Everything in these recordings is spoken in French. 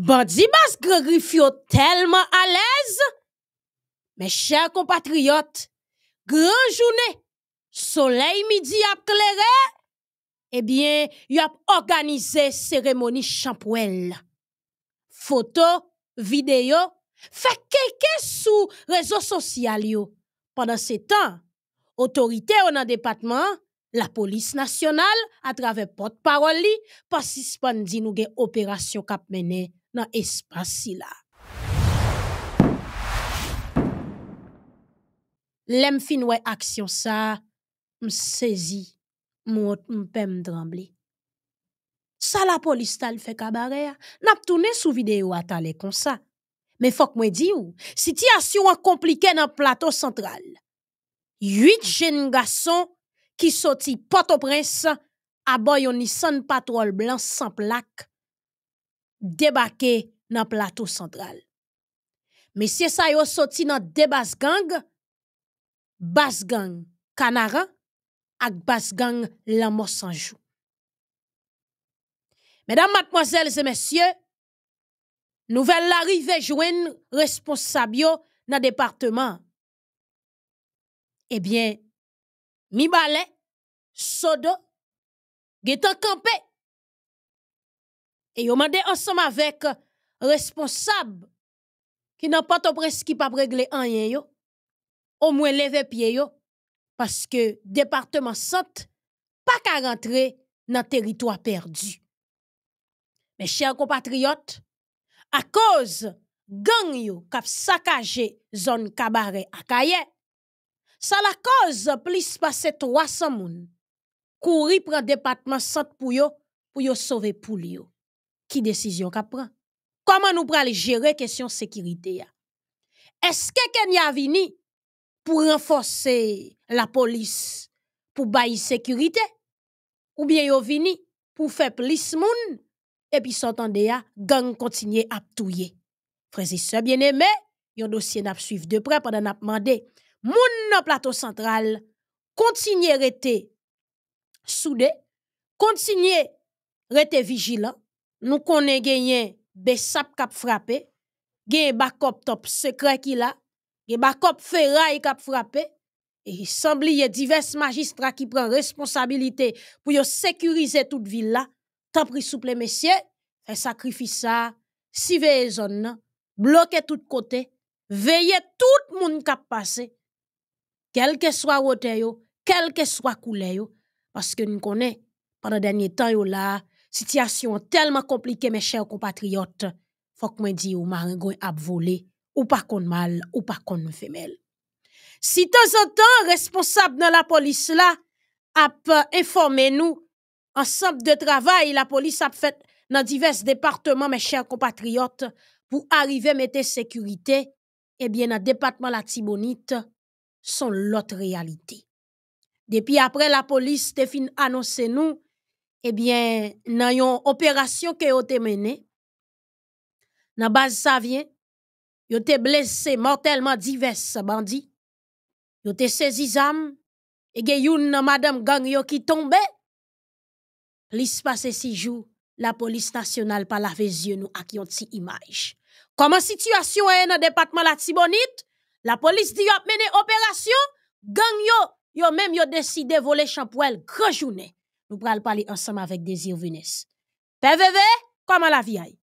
Bandi bas tellement à l'aise. Mes chers compatriotes, grand journée, soleil midi a éclairé, eh bien, y a organisé cérémonie vidéos, Photo, vidéo, fait quelqu'un sous réseaux sociaux. Pendant ce temps, autorité en le département, la police nationale, à travers porte-parole, pas suspendue nous opération cap dans l'espace. L'em fin ouais action ça me saisit mon me trembler ça la police t'a fait cabaret n'a tourné sous vidéo à t'aller comme ça mais faut que moi dis ou situation compliquée dans plateau central huit jeunes garçons qui sortent porte au prince à Patrol blanc sans plaque debake nan plateau central. Monsieur sa sorti dans nan debas gang, bas gang kanaran ak bas gang Lamo sanjou. messieurs, messieurs, nouvelles arrivées nouvel responsables dans le département. Eh bien, mi Mibale, sodo, getan Campé, et ils ensemble avec euh, responsable qui n'a pas de presse qui pas régler rien au moins lever pied parce que département n'a pas qu'à rentrer dans territoire perdu. Mes chers compatriotes, à cause gang yo kap saccagé zone cabaret à Kaye, ça la cause plus passer 300 moun courir prend département centre pour yo pour yo sauver pour yo qui décision qu'a prend comment nous pral gérer question sécurité est-ce que Kenya vini pour renforcer la police pour la sécurité ou bien yo vini pour faire plus et puis s'entendre gang continuer à tout frères c'est bien aimé, yon dossier n'a suivre de près pendant n'a demandé moun le plateau central continuer rete soudé à être vigilant nous connaissons des besap cap frappé gagné backup top secret qui là gagné backup qui cap frappé et il semble divers magistrats qui prennent responsabilité pour sécuriser toute ville là tant pris les messieurs fait sacrifice ça surveiller zone bloquer tout côté veillez tout monde cap passé quel que soit hauteur quel que soit couleur parce que nous connaissons pendant dernier temps yo là tellement tellement mes mes chers faut que mwen dise ou maringouin à volé, ou pas qu'on mal, ou pas qu'on femelle. Si temps temps temps temps, de la police là, a euh, informé nous, ensemble de travail, la police a fait dans divers départements, mes pour compatriotes à mettre mettez sécurité, eh bien, département département la Tibonite, son l'autre réalité. Depuis après, la police te fin nous. Eh bien, nan yon opération que yo te mené, nan baz vient. yo te blessé mortellement divers bandits. yo te saisi zam, e gen yon nan madame gang yo ki tombe, L'espace pase si jou, la police nationale pa la zye nou ak yon ti imaj. situation est le département département la Tibonite, la police di yo ap opération. operasyon, gang yo, yo menm yo deside vole gros journée. Nou pral pali ansanman vek Dezi ou Vénès. Pe ve ve, koman la vi ay?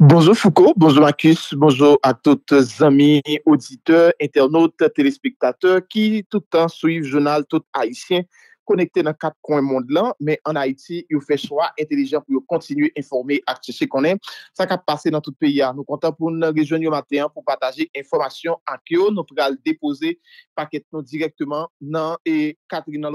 Bonjou Foucault, bonjou Akis, bonjou a tout zami auditeur, internaute, telespektateur ki tout an souiv jounal tout Haitien. konekte nan kat konen mond lan, men an Haiti, yo fè chwa, intelijan pou yo kontinu informe ak chè chè konen, sa kat pase nan tout peya. Nou kontan pou nou rejouan yo maten, pou pataje informasyon ak yo, nou pral depose paket nou direktman nan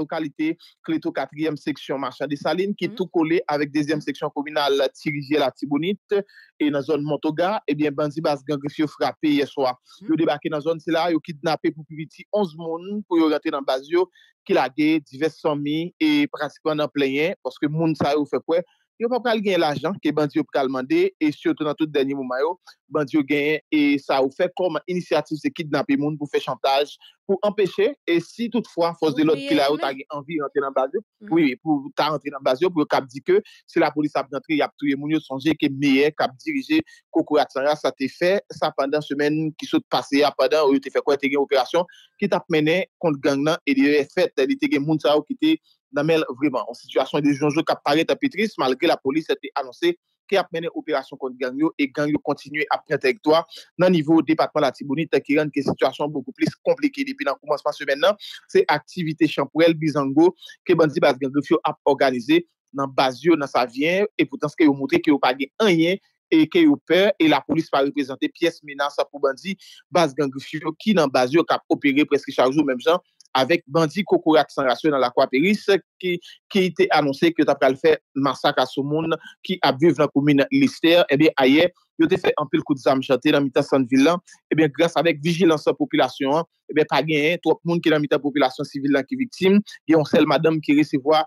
lokalite, kleto katriyem seksyon Marchandé-Saline, ki tou kole avèk dezyem seksyon kominal Tiri-Jelat-Tibounit, e nan zon Montoga, ebyen bandi bas gangri fyo frape yeswa. Yo debake nan zon tila, yo kit nape pou piviti 11 moun, pou yo rate nan baz yo, ki lage divest somi e prasikwen anpleyen, porske moun sa ou fe pouè yo pa pral gen l ajan ke bandyo pral mande e sio tonan tout denye mou mayo bandyo genye e sa ou fe kom inisiatif se kit nan pe moun pou fe chantaj pou empeshe e si toutfwa fos de lot ki la ou ta gen anvi rentre nan bazyo mm. pou ta rentre nan bazyo pou kap di ke se la polis ap jantre yap touye moun yo sonje ke meye kap dirije koko atsan ya sa te fe sa pandan semen ki sot pase ya pandan ou te fe kwa te gen operasyon ki tap menen kont gang nan e li refet li te gen moun sa ou ki te Damel, vreman, an situasyon e de zyonjou kap pare tapetris, malge la polis ete anonse ke ap mene operasyon konti gangyo e gangyo kontinu ap prentektoa nan nivou depatman la Tibouni takiren ke situasyon boukou plis komplike. Depi nan koumanseman semen nan, se aktivite chanpouel bizango ke bandi bas gangyofyo ap organize nan bazyo nan sa vyen e potans ke yo moutre ke yo page anyen e ke yo per e la polis pa represente piyes menasa pou bandi bas gangyofyo ki nan bazyo kap opere preske chanjou memjan. avèk bandi koukourak san rasyon nan lakwa peris, ki ite anonsè ki yo tap pral fè masak a sou moun, ki ap vyv nan poumine lister, ebe eh aye, yo te fè anpil kouz amjante nan mitan san vilan, ebe eh grans avèk vigilansan populasyon, ebe eh pagyen, trop moun ki nan mitan populasyon sivilan ki vitim, yon sel madame ki resevoa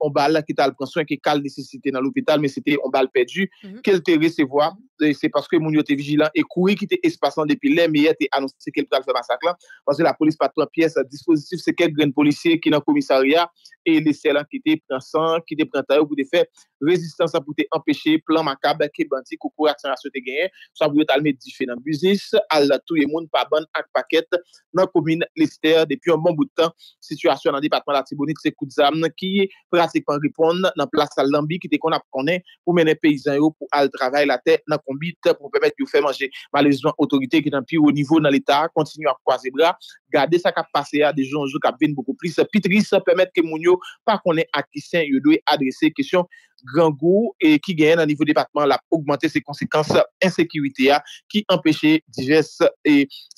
on bal mm-hmm. la ki tal pranswen, ki kal nesesite nan l'hôpital, men se te on bal pedju, kel teri se vwa, se paske moun yo te vijilan, e kouri ki te espasan depi lè, meye te anonsi se ke l'hôpital se masaklan, panse la polis patran piè sa dispositif, se ke gren polisye ki nan komisaria, e lesè lan ki te pransan, ki te prantay ou pou te fè, rezistans an pou te empèche, plan makab, ke banti koukou ak san rasyon te genyen, sa pou te alme di fè nan buzis, al la touye moun, pa ban ak paket, nan komine lister depi an bon boutan, situasyon prasekman ripon nan plas salambi ki te kon ap konen pou menen peyizan yo pou al travay la te nan kombi te pou pwemet yo fè manje. Malèzouan otorite ki nan pi ou nivou nan l'Etat kontinu ap kwa zèbra gade sa kap pase ya de jounjou kap vin boko plis. Pitris pwemet ke moun yo pa konen ak krisen yo dwe adrese kesyon rangou ki gen nan nivou depatman la pou augmentè se konsekans ensekuitè ya ki empèche dijes.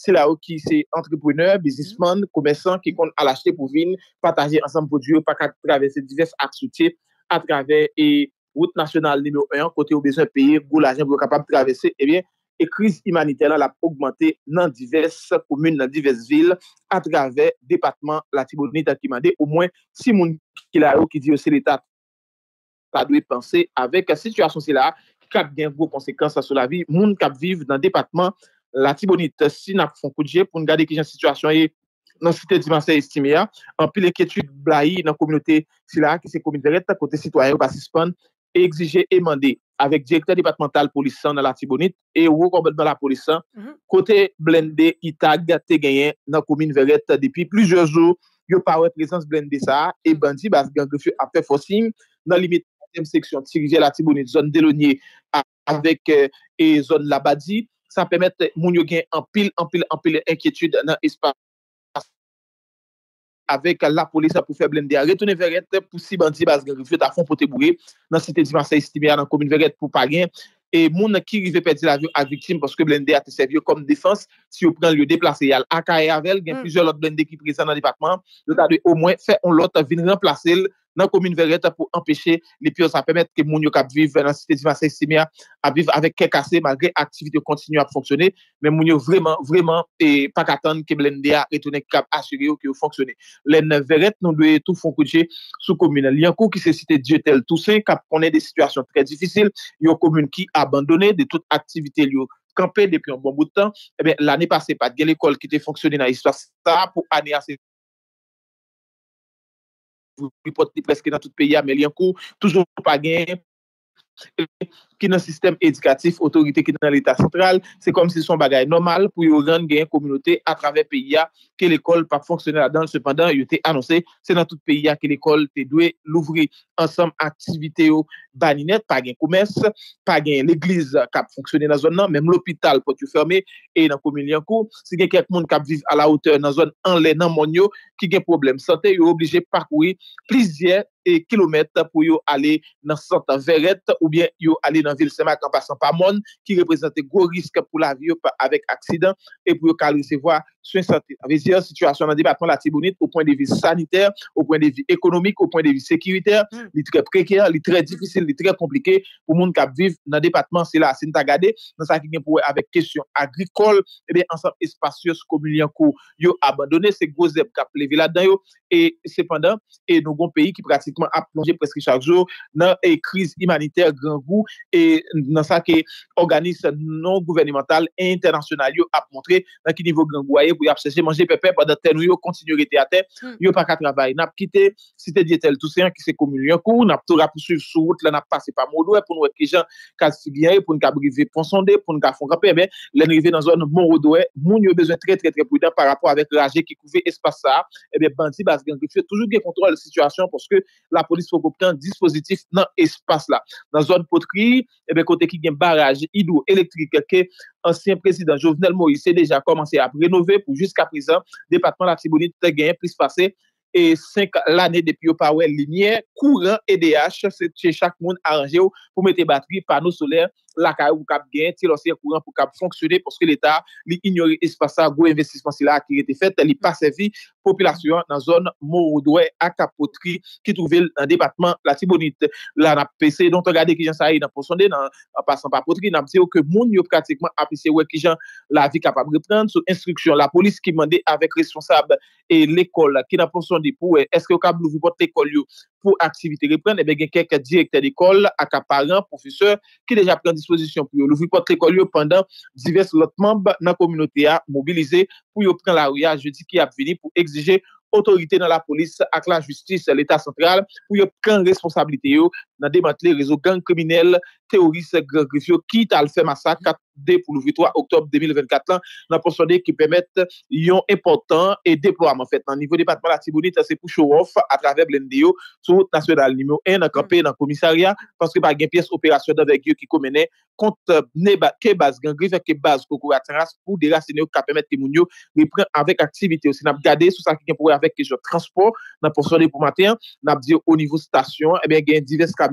Se la ou ki se entreprenèr, mm-hmm. bizisman, koumèsan ki kon alachte pou vin pataje ansam pou diyo pa kak travesè divers ak suti eh a travè e route nasyonal nimo 1 kote ou bezen peyi, gwo la jen gwo kapab travese, e bien e kriz imanite la ap augmante nan divers koumoun, nan divers vil, a travè depatman la tibonite ak imande, ou mwen si moun ki la ou ki di yo se l'Etat pa dwe panse, avek situasyon se la, kak gen gwo konsekans aso la vi, moun kap viv nan depatman la tibonite si nan fon koujye pou n gade ki jan situasyon e nan site dimansè estime ya, anpil enkietude bla yi nan komunote sila ki se komine veret, kote sitwayen ou pasispon, e egzije e mande avek direktor debatmental polisan nan la tibounit, e ou kombe nan la polisan, kote blende itag gate genyen nan komine veret depi plizio zo, yo pawe prezans blende sa, e bandi bas gengefu apè fosim, nan limitan seksyon tibounit, zon delonye avek e zon labadi, sa pemet moun yo gen anpil, anpil, anpil enkietude nan espans avèk la polis apou fè Blende arè. Tounè vè rè tè pousib an di bas gen revyot apon potè bourè nan sitè di Marseille-Sitibia nan komoun vè rè tè pou parè. E moun ki rive pè di la vè a vitim poske Blende atè sè vè yo kom defans si yo prèn lè yo deplase yal. Aka e avèl gen pizè lòt Blende ki prezè nan depakman lòt adwè o mwen fè on lòt vin renplase lè nan komine veret pou empeshe le pyoz apemet ke moun yo kap viv nan sitedi Masay Simia ap viv avek kekase magre aktivite yo kontinu ap fonksyone, men moun yo vreman, vreman e pak atan kem lende ya etonek kap asyri yo ki yo fonksyone. Lende veret nou doye tou fonkouje sou komine. Lian kou ki se site di etel tousen, kap ponen de situasyon prezifisil, yo komine ki abandone de tout aktivite yo kampe eh depi yon bon boutan, e ben la ne pase pat, gen l'ekol ki te fonksyone nan istwa sa, pou ane asyri. vous portez presque dans tout pays, mais il y toujours pas gain. ki nan sistem edikatif, otorite ki nan l'Etat Sentral, se kom se son bagay normal pou yo ren gen yon komunote a traver peyi ya ke l'ekol pa fonksyoner la dan sepandan yo te anonse, se nan tout peyi ya ke l'ekol te dwe louvri ansam aktivite yo baninet pa gen koumes, pa gen l'eglize kap fonksyoner nan zon nan, menm l'opital pot yo ferme, e nan komil yon kou se gen kerk moun kap viv a la ote nan zon anle nan moun yo, ki gen problem sante yo oblije parkoui plizien e kilomet pou yo ale nan santa veret ou bien yo ale nan vil semak an pasan pa moun, ki reprezenten gwo riske pou la vi mm. eh yo pa avek aksidan e pou yo kal resevoa sou yon sati. Vezi, yon situasyon nan depatman la tibounit ou poen de vi saniter, ou poen de vi ekonomik, ou poen de vi sekiriter, li tre preker, li tre difisil, li tre komplike pou moun kap viv nan depatman se la asen ta gade, nan sa ki gen pou we avek kesyon agrikol, e ben ansan espasyos komilyan ko yo abandone se gwo zep kap levi la dan yo e sepandan, e nou goun peyi ki pratikman ap plonje preski chak zyo nan e kriz imaniter gran vou E nan sa ke organisme non-gouvernimental e internasyonal yo ap montre nan ki nivou gangwaye pou yo ap seje manje pepe pa da ten yo kontinu rete a ten hmm. yo pa ka trabay. Nap kite, si te di etel tout seyan ki se komil yon kou, nap to rap pou suv souvout, la nap pase pa mou do pou nou epke jen kal si gyay, pou nou ka brive pon sonde, pou nou ka fon grape, men lenrive nan zon mou do, moun yo bezwen tre tre tre pwida par rapo avet lage ki kouve espasa, ebe eh banti bas gangwaye toujou gen kontrol situasyon pwoske la polis fok optan dispositif nan espas la nan zon potkri et eh bien côté qui a un barrage hydroélectrique que l'ancien président Jovenel Moïse déjà commencé à à pour jusqu'à présent département la tribunite a gagné plus passé et 5 l'année depuis au power linéaire, courant EDH, c'est chez chaque monde arrangé pour mettre batterie, panneaux solaires la ka ou kap gen, ti losye akouran pou kap fonksyone, poske l'Etat li ignori espasa go investisman sila akire te fet, li pasevi popilasyon nan zon moudwe ak kapotri, ki touvel an debatman la tibonite la napese, don te gade ki jan sa yi naposonde nan pasan papotri, napese ou ke moun yo pratikman apese ou e ki jan la avi kapab reprend, sou instruksyon la polis ki mande avek responsab, e l'ekol ki naposonde pou e, eske yo kap louvou pot ekol yo, pou aktivite repren, ebe eh gen kek direkter ekol, ak aparan, profeseur, ki deja pren disposisyon pou yo. Nou vi pot rekoli yo pandan, divers lot memb nan kominote a mobilize, pou yo pren la ouya, je di ki ap vini, pou exije otorite nan la polis ak la justice l'Etat Sentral, pou yo pren responsabilite yo. nan demantile rezo gang kriminelle teorise gang grifyo kit alse masak kat depo louvritwa oktob 2024 lan nan ponswade ki pemet yon epotan e depoam nan nivou debatman la Timouni tasepou show off atrave blen deyo sou natyonal nimo en nan kapè nan komisarya paske bagen piyes operasyon dan vek yo ki komene kont nebake baz gang grifyo ke baz koukou atras pou delasene yo kapemet ke moun yo repren avèk aktivite osi nan ap gade sou sa ki genpowe avèk ke jò transport nan ponswade pou maten nan ap diyo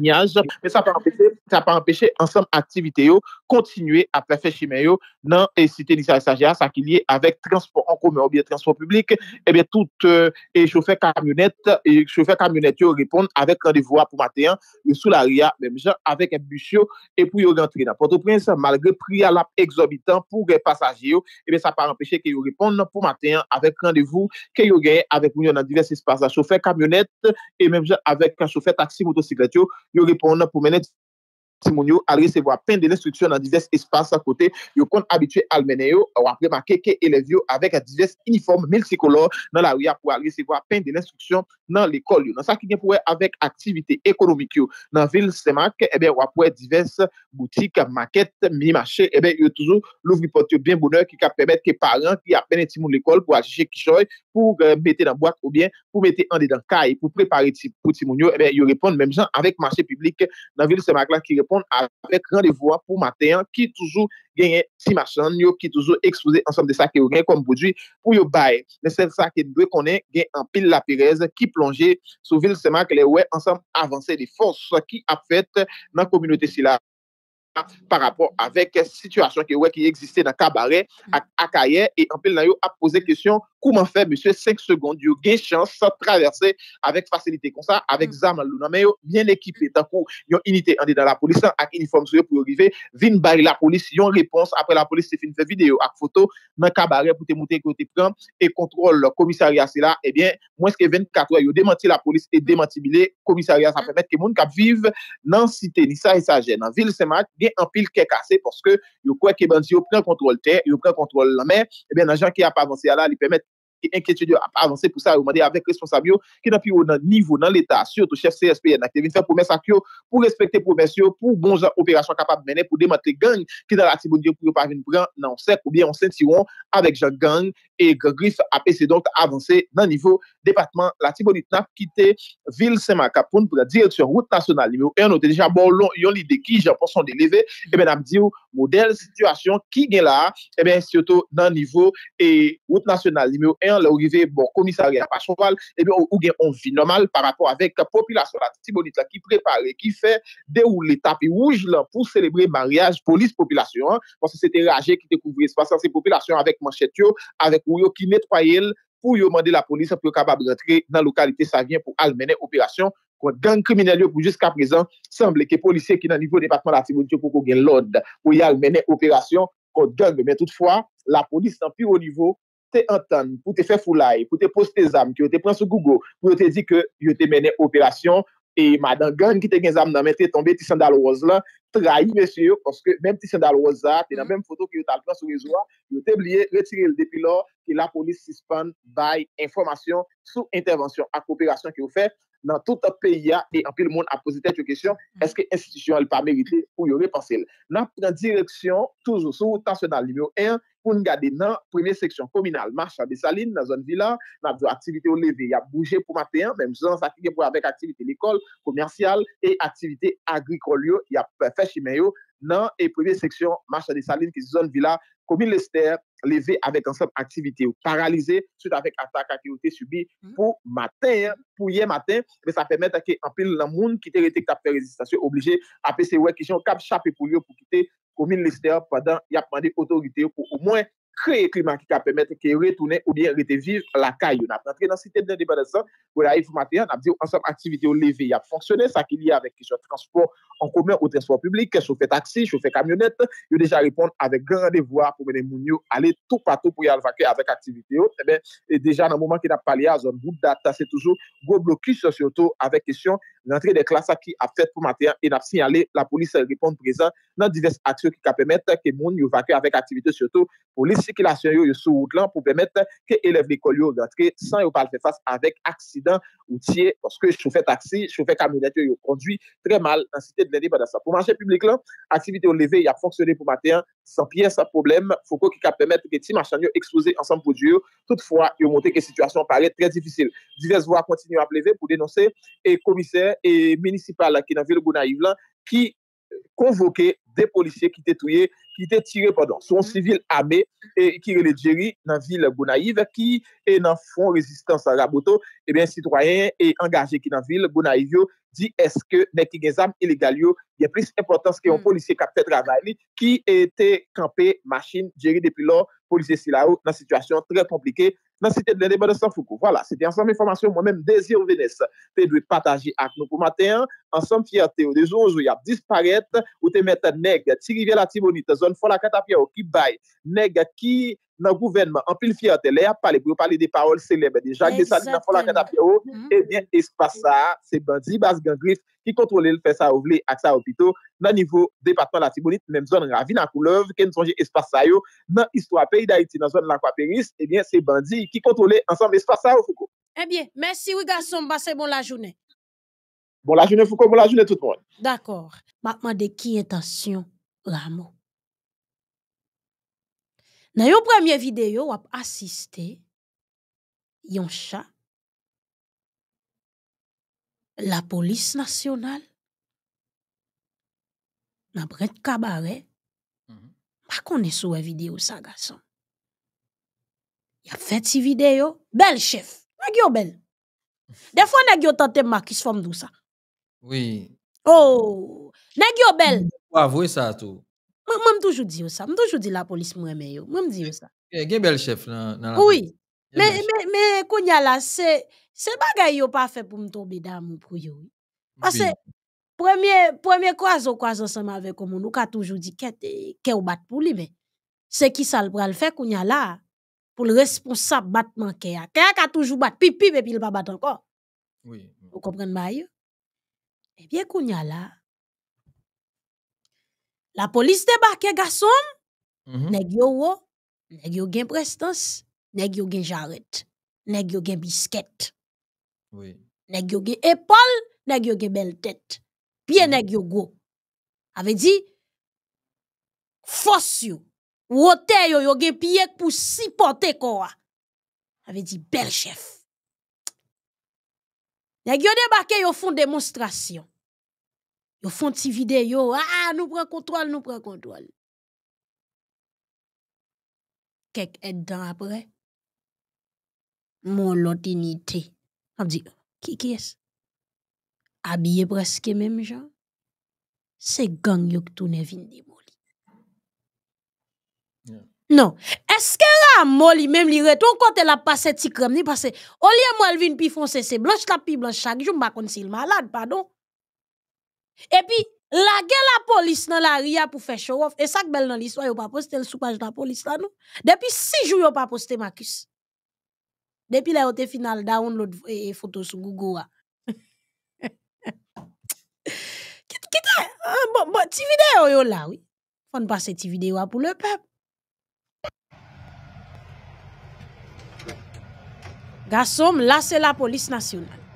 mais ça n'a pas empêché, pas empêché ensemble activité continuer à faire chemin dans et cité l'Israël ça qui lié avec transport en commun ou bien transport public, et eh bien tout euh, et chauffeur camionnette et chauffeur camionnette yo répondent avec rendez-vous pour matin sous la ria même avec un bus et puis yo rentrer dans Port-au-Prince malgré prix à la exorbitant pour les passagers et eh bien ça n'a pas empêché qu'ils répondent pour matin avec rendez-vous que yo avec nous dans divers espaces chauffeur camionnette et même avec un chauffeur taxi motocyclette Jurij Pohon napomeniti, Timouniou al resevo eh eh a pen de l'instruksyon nan divers espase a kote, yo kon abitwe al mene yo, wapre makè ke elev yo avek a divers uniforme, melsi kolor, nan la ou ya pou al resevo a pen de l'instruksyon nan l'ekol yo. Nan sa ki gen pou wè avèk aktivite ekonomik yo, nan Vil Semak, wapwè divers boutik, makèt, mini-machè, yo toujou l'ouvri pot yo bèm bonèr ki ka pèmèt ke parèn ki apènen timoun l'ekol pou achiche kishoy, pou mette nan boak pou bien, pou mette an de dan kaj, pou prepare timouniou, yo repon mèm jan avèk mâche publik avec rendez-vous pour matin hein, qui toujours gagne si machin, qui toujours exposé ensemble de ça qui gagne comme produit pour yo bail. Mais c'est ça qui doit connaître gagne en pile la Pérez qui plongeait sous ville c'est les ouais ensemble avancer des forces qui a fait dans la communauté si là par rapport avec situation qui ouais qui existait dans cabaret à Akaye et en pile là yo a posé question kouman fe, monsye, 5 second yo gen chans sa traverse avek fasilite kon sa avek mm. zaman lounan, men yo, mwen ekipe tan kou, yon inite ande dan la polis ak uniform sou yo pou yo rive, vin bari la polis yon repons apre la polis se fin fe vide yo ak foto, mwen ka bari pou te mouten kote pran, e kontrol komisariya se la, ebyen, mwen se ke 24 yo demanti la polis, e demanti mile, komisariya sa pemet ke moun kap vive nan site ni sa e sa jen, nan vil semak, gen an pil ke kase, porske, yo kwe ke monsye yo pren kontrol te, yo pren kontrol la mer, ebyen, nan jan ki enkietu diyo avanse pou sa, ou mande avek responsabyo, ki nan piwou nan nivou, nan l'Etat, sio tou chef CSP, nan kevin fèl pou mesak yo, pou respekte pou mesyo, pou bonja operasyon kapap menè, pou demate gang, ki nan la tibouni yo, pou yo parvin pran nan onse, pou bien on senti won, avek jan gang, e ge grif apese donk avanse, nan nivou, departman la tibouni, nap kite vil Sema Kapoun, pou la direktyon route nasyonal, anote dijan bon lon, yon li deki, jan ponson deleve, e ben ap diyo, model Lè ou rive, bon, komisaryen pa chowal Ebyon ou gen onvi normal Par rapport avek populasyon la Timonit La ki prepare, ki fe De ou l'etape ouj lan pou celebre Mariage, polis, populasyon Pwase se te reage ki te kouvri Se pasan se populasyon avek manchet yo Avek ou yo ki netwayel Pou yo mande la polis A pou yo kabab rentre nan lokalite Sa gen pou almenen operasyon Kon gen kriminal yo pou jiska prezan Semble ke polisyen ki nan nivou Depatman la Timonit yo pou kon gen lod Pou yo almenen operasyon Kon gen, men toutfwa La polis nan piro nivou te enten pou te fe fulay, pou te poste zame, pou te pren sou Google, pou te di ke yo te mene operasyon, e madan gan ki te gen zame nan men te tombe ti sandal oz lan, trai mè sè yo, porske mèm ti sandal oz la, te nan mèm foto ki yo tal pran sou rizwa, yo te blie, retire l depilor, e la polis si span bay informasyon sou intervensyon ak operasyon ki yo fè, nan touta peya e anpe le moun mm. aposite et yo kesyon, eske institisyon el pa merite ou yo repanse el. Nan pren direksyon toujou sou, Tansional 1 pou n'gade nan premiye seksyon kominal Marcha de Saline, nan zon vila nan zon aktivite ou leve, ya bouje pou maten menm zon sakike pou avek aktivite l'ekol komersyal, e aktivite agrikol yo ya pefèchime yo dans la première section, marche des salines, qui est zone villa, commune Lester, levé avec ensemble activité paralysée paralysé, suite avec l'attaque qui a été subie mm-hmm. pour matin, hein, pour hier matin, mais ça permet à qu'un pile le monde qui était été capable résistance, obligé à PCW qui sont capables de pour lui pour quitter commune Lester pendant qu'il a demandé autorité pour au moins kreye klima ki ka pemete ki retoune ou bien rete vive la ka yon ap. Nantre nan siten den debat de san, wè la ifou matéyan, ap diyo ansem aktivite yon leve yon ap fonksyonen, sa ki liye avèk ki se transport an koumen ou transport publik, ke sou fè taksi, sou fè kamyonet, yon deja ripon avèk gandevoa pou mènen moun yon ale tout patou pou yon vakè avèk aktivite yon. Eben, e deja nan mouman ki na palia zon bouk data, se toujou go blokis se sioto avèk kesyon nantre de klasa ki ap fèt pou matéyan e nap ki l'asyon yo yo sou wout lan pou pwemet ke elev l'ekol yo dantre san yo palpefas avek aksidan ou tiye pwoske choufè taksi, choufè kamilat yo yo kondwi tre mal ansite dweni bada sa pou manche publik lan, aktivite yo leve ya fonksyonne pou maten, san piye sa pwoblem fwoko ki ka pwemet ke ti manche an yo eksplose ansan pwodye yo, toutfwa yo monte ke situasyon paret prezifisil Divez vo a kontinu a pleve pou denonse e komiser e menisipal ki nan vil Gouna Yvlan ki konvoke Mm-hmm. de polisye ki te touye, ki te tire padan. Son sivil ame, ki rele Djeri nan vil Gounaïve, ki nan fon rezistans a Raboto, ebyen sitwoyen e angaje ki nan vil Gounaïve yo, di eske neki genzam ilegal yo, yè plis importans ki yon polisye kapte Djeri, ki e te kampe masin Djeri depi lor, polise si la ou nan sitwasyon trè komplike nan site de lèdèbè de Sanfoukou. Voilà, se te ansan mè informasyon mò mèm, dezyè ou vènes, pe dwe pataji ak nou pou matè an, ansan fiyate ou de zonjou yap disparete, ou te mette neg, ti rivela ti bonite, zon fò la katapia ou ki bay, neg ki... nan gouvenman, an pil fye otelè, pale pou yo pale de parol selebe de Jacques Dessalines nan fol akat apyo, mm-hmm. ebyen eh espasa se bandi bas gen grif ki kontrole l pesa ou vle ak sa opito nan nivou departman la Fibonit, menm zon ravi nan koulev, ken tonje espasa yo, nan istwa pey da iti nan zon lankwa peris, ebyen eh se bandi ki kontrole ansam espasa ou fuko. Ebyen, eh mersi wiga som bas se bon la jounen. Bon la jounen fuko, bon la jounen tout moun. D'akor, bakman de ki etasyon la mou. Nan yon vidéo, vous avez assisté yon chat. la police nationale, nan bret cabaret. mm -hmm. pa konen sou e vidéo ça, sa gason. Yap si vidéos bel chef, nag belle. bel. fois, nag yo tante makis fom ça. Oui. Oh, nag yo bel. Ou avouer sa tout. Moi, je toujours dit ça. Je toujours dit la police moi mais yo. Moi me dit ça. Il y a bel chef dans la Oui. Mais mais mais konya là c'est c'est bagay yo pas fait pour me tomber d'amour pour yo. Parce que premier premier croiso croiso ensemble avec comme nous a toujours dit qu'est qu'est au bat pour lui mais c'est qui ça le pral faire konya pour le responsable battement qu'est a. qu'a a toujours bat pipi mais il va battre encore. Oui. Vous comprenez pas yo? Eh bien konya la police débarque garçon. mm -hmm. neg yo wo, yo gen prestance, neg yo gen jaret, neg yo gen bisket, oui. yo gen épaule, neg yo gen bel tête. Mm-hmm. yo go. Ave di, fos yo, wote yo yo gen pou Ave di, bel chef. Neg yo debake yo font démonstration. Yo font ti vidéo, ah, nous prenons contrôle, nous prenons contrôle. est dedans après, mon lotinité. On dit, qui qui est-ce? Habillé presque même gens. C'est gang yo qui tourne vin démoli. Yeah. Non. que la moli même li quand elle la passé ti crème ni pase, moi, est vient puis fonce, c'est blanche la pi blanche chaque jour ma si malade, pardon. E pi la gen la polis nan la ria pou fe show off. E sak bel nan list woy yo pa poste l sou page nan polis la nou. Depi 6 jou yo pa poste makis. Depi la yote final download e eh, foto eh, sou Google wa. Kitè, ki te, ti video yo ah, la woy. Fon pa se ti video wa pou le pep. Gassom, la se la polis nasyonal.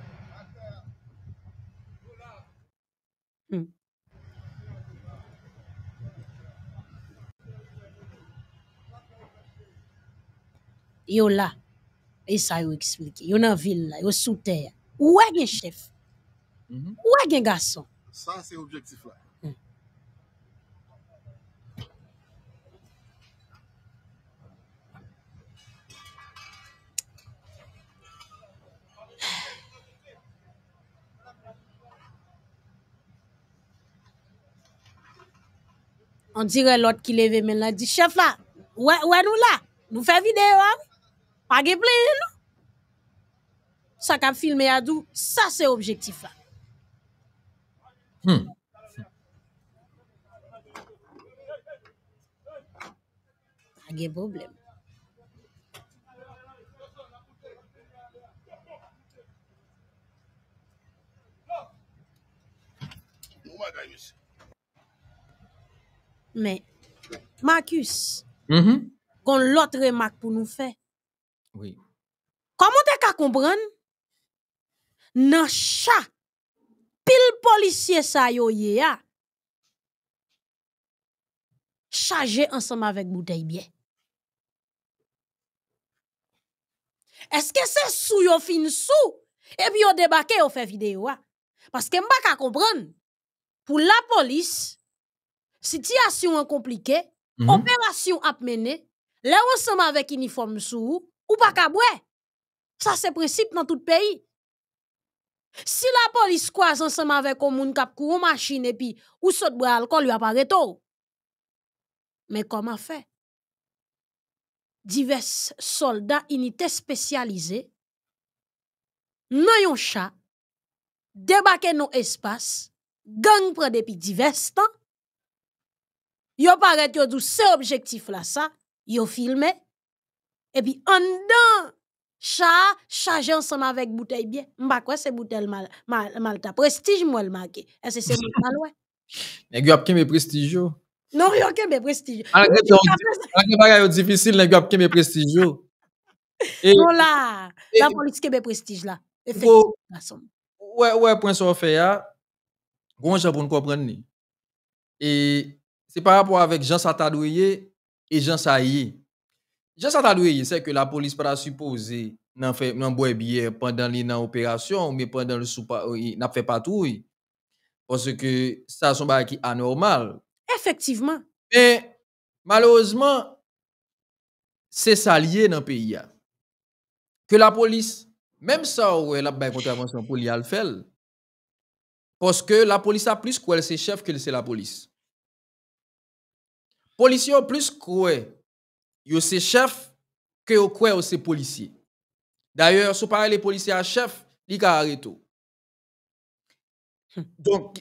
yo la, ça e Il yo explique. yo nan dans la, yo sous est sous terre. chef, mm -hmm. Où Ça le le garçon Ça, c'est là. On dirait l'autre qui levait, mais là, dit, chef là, ouais, ouais, nous là, nous fait vidéo, hein? Page pleye nou. Sa ka filme yadou, sa se objektif la. Hmm. Page boblem. Me, Marcus, mm-hmm. kon lot remak pou nou fey. Oui. Comment tu as comprendre Dans chat, pile policier ça yo a, ah, chargé ensemble avec bouteille bien. Est-ce que c'est sous yo fin sous Et puis yo débarqué yon fait vidéo. Ah. Parce que m'a pas comprendre. Pour la police, situation compliquée, compliqué, mm-hmm. opération ap mené, le ensemble avec uniforme sous, ou pas Ça, c'est principe dans tout pays. Si la police croise ensemble avec un monde qui machine et puis ou saute boire alcool, lui apparaît Mais comment faire? Divers soldats, unités spécialisées, non yon chat, débarquer nos espaces, gang prend depuis divers temps, yo paraît yo dou ce objectif là ça, yo filmé, et puis, en dedans, ça gens ensemble avec bouteille bien. M'ba quoi, c'est bouteille mal, mal, mal ta prestige, moi, le marqué. Est-ce que c'est mal, ouais? nest a pas de prestige. Non, rien a pas prestigieux. prestige. la c'est difficile, nest a pas de prestige. Non, là, la la politique est prestige, là. Effectivement, Ouais, ouais, point sur fait, Bon, ah, pour comprendre, ni. Et c'est par rapport avec Jean Satadouye et Jean Saïe. Je sais que la police pas supposé n'en fait bière pendant l'opération, mais pendant le soupa euh, n'a fait pas tout parce que ça son qui anormal. Effectivement. Mais malheureusement c'est ça lié dans pays hein. Que la police même ça ouais la une contravention pour a Parce que la police a plus quoi ses chef que c'est la police. a plus quoi yo c'est chef que yo y yo c'est policier. D'ailleurs, si parlez les policiers à chef, li ka arrêté. Hmm. Donc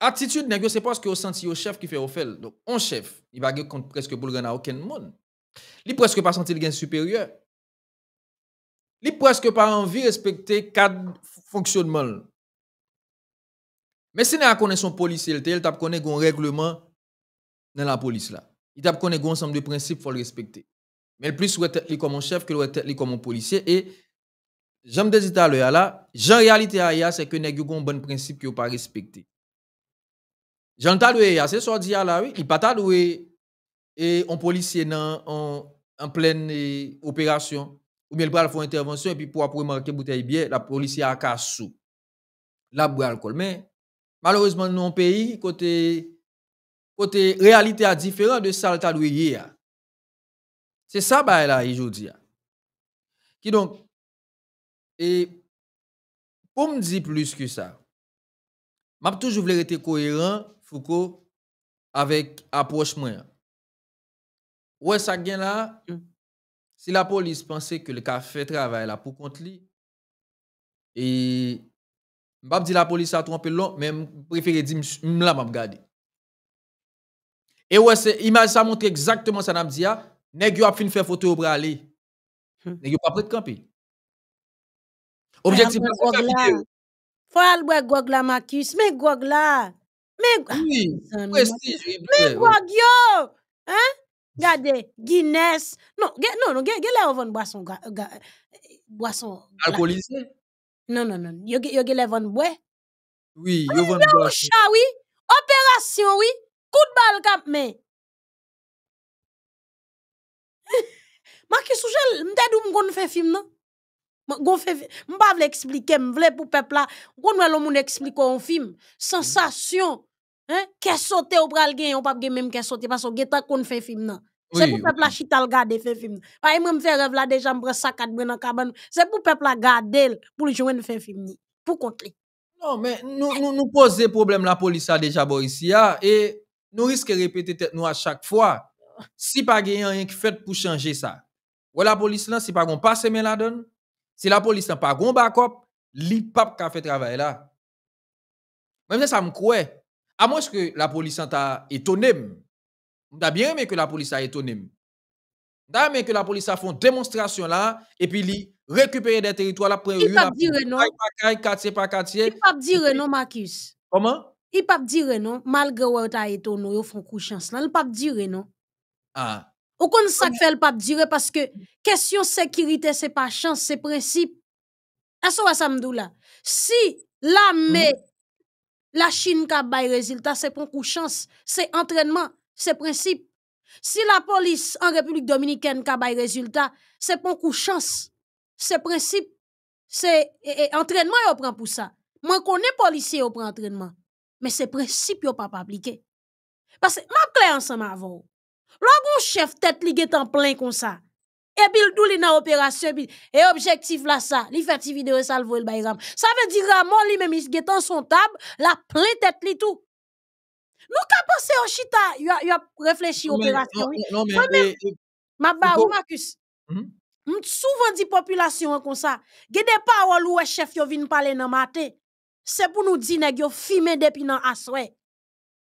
attitude nèg c'est ce que vous senti au chef qui fait au fait. Donc on chef, il va contre presque pour à aucun monde. Li presque pas senti le gain supérieur. Li presque pas envie respecter cadre fonctionnement. Mais si n'a connaît son policier, il t'a connu un règlement dans la police là il a connaître un ensemble de principes, faut le respecter. Mais le plus, il être comme un chef que doit être comme un policier. Et, j'aime des états là, en réalité, c'est que les gens ont un bon principe qui n'est pas respecté. t'a le c'est ce dit là, oui, il pas et un policier nan, en, en pleine opération, ou bien il bras faire intervention, et puis pour après marquer bouteille bien, la police a cassou. La boit alcool. Mais malheureusement, nous, en pays, côté Côté réalité à différent de ça C'est ça bah, là aujourd'hui. Qui donc et pour me dire plus que ça. M'a toujours voulu être cohérent Foucault avec approche moi. Ouais ça vient là mm. si la police pensait que le café fait travail là pour compte lui et m'a dit la police a trompé long mais préfère dire je m'a garder. E wè se imaj sa montre exaktman sa nam di ya, neg yo ap fin fè foto ou bra li. Neg yo pa prit kampi. Objektifman, fò al wè hmm. gog la makis, mè gog la. Mè gog yo! Hè? Ah, Gade, Guinness. Non, gen lè avon boason. Boason. Alkolize? Non, non, non. Yo gen lè avon wè. Oui, yo avon boason. Anè yon oucha, wè? Operasyon, wè? Football de cap mais Marqué sous gel, m'te dou m'gon fè film non? M'gon fè film. M'pa vle explique, m'vle pou pep la. M'gon m'a l'omoun explique un film. Sensation. Hein? Kè sote ou pral gen, ou pap gen même kè sote. Parce que geta kon fè film non? C'est pour peuple oui. la chital gade fait film. Pa y m'm fè rêve la déjà m'bre sa kat brè nan C'est pour peuple la gade l pou l'jouen fè film ni. Pou kont Non, mais nous nous nou pose problème la police a déjà bo ici Et nous risquons de répéter nous à chaque fois. Si pas rien qui fait pour changer ça. Ou la police là, si pas qu'on passe mais la donne, si la police n'a pas gon backup, l'IPAP qui a fait travail là. Même ça me croit. À moins que la police t'a étonné. M'a bien aimé que la police a étonné. M'a aimé que la police a fait une démonstration là et puis li récupérer des territoires là pour dire non. Quartier par quartier. Il pas dire non Marcus. Comment il pas dire non malgré ou ta étonné ou font couchance chance. il pas dire non ah ou konn ça fait le pas dire parce que question sécurité c'est pas chance c'est principe est-ce que si la mhm. la Chine ka bay résultat c'est pour chance, c'est entraînement c'est principe si la police en République dominicaine ka bay résultat c'est pour chance, c'est principe c'est entraînement yon prend pour ça moi connais policier yon prend entraînement mais ces principes yon pas appliqué. Parce que, ma clé ensemble avant, l'on chef tête li en plein comme ça, et puis le douli dans l'opération, et objectif là ça, li fait une vidéo ça le bayram. Ça veut dire Ramon li même, il est en son table, la plein tête li tout. Nous, quand pense au chita, il a réfléchi à l'opération. mais, ma barou, Marcus, hum? souvent dit population comme ça, il n'y a des paroles chef yon vient parler dans matin. Se pou nou di neg yo fime depi nan aswe.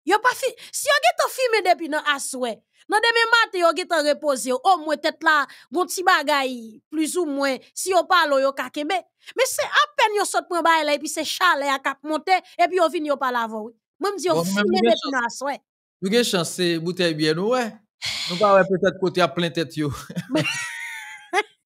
Yo pa fime... Si yo geto fime depi nan aswe, nan deme mati yo geto repose yo, omwe oh, tet la, bon ti bagay, plus ou mwen, si yo palo yo kakebe. Men se apen yo sot mwen baye la, epi se chale a kap monte, epi yo vin yo pala avon. Mem di yo bon, fime depi nan aswe. Yo gen chanse bute biye nou we. Nou gawen petet kote a plen tet yo. Mwen...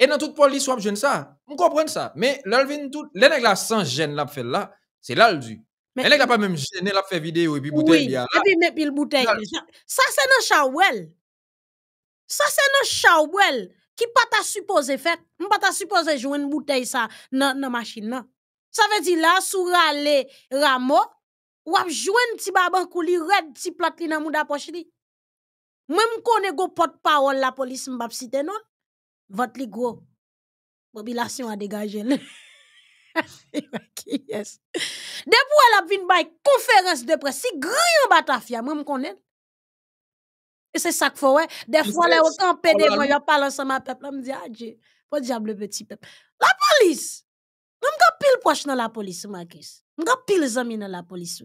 E nan tout polis wap jwen sa. Mwen kompwen sa. Men lalvin tout. Le nek la san jen la pfe la. Se lal du. Le nek non. la pa mwen jen la pfe video epi bouteye biya la. Epi nek pi l bouteye biya. Sa se nan chawel. Sa se nan chawel. Ki pata suppose fet. Mwen pata suppose jwen bouteye sa nan masjin nan. Sa ve di la sou rale ramo. Wap jwen ti baban kou li red ti plat li nan mou da poch li. Mwen mwen konen go pot pa wol la polis mwen bap siten non. Votre li gros. Population a dégagé. yes. Depuis elle a vu une conférence de presse, si grand batafia, moi qu'on connais. Et c'est ça qu'il faut, ouais. Des fois, les au camp de moi, je parle ensemble à peuple, m'a me dit, « ah, pas diable, petit peuple. La police! Je me pile proche dans la police, Marcus. Je me pile zombie dans la police.